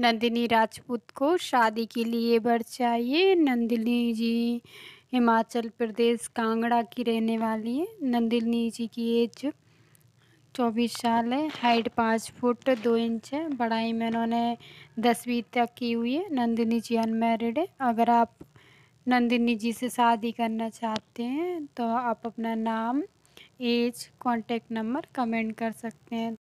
नंदिनी राजपूत को शादी के लिए चाहिए नंदिनी जी हिमाचल प्रदेश कांगड़ा की रहने वाली है नंदिनी जी की एज चौबीस साल है हाइट पाँच फुट दो इंच है बढ़ाई में उन्होंने दसवीं तक की हुई है नंदिनी जी अनमेरिड है अगर आप नंदिनी जी से शादी करना चाहते हैं तो आप अपना नाम एज कांटेक्ट नंबर कमेंट कर सकते हैं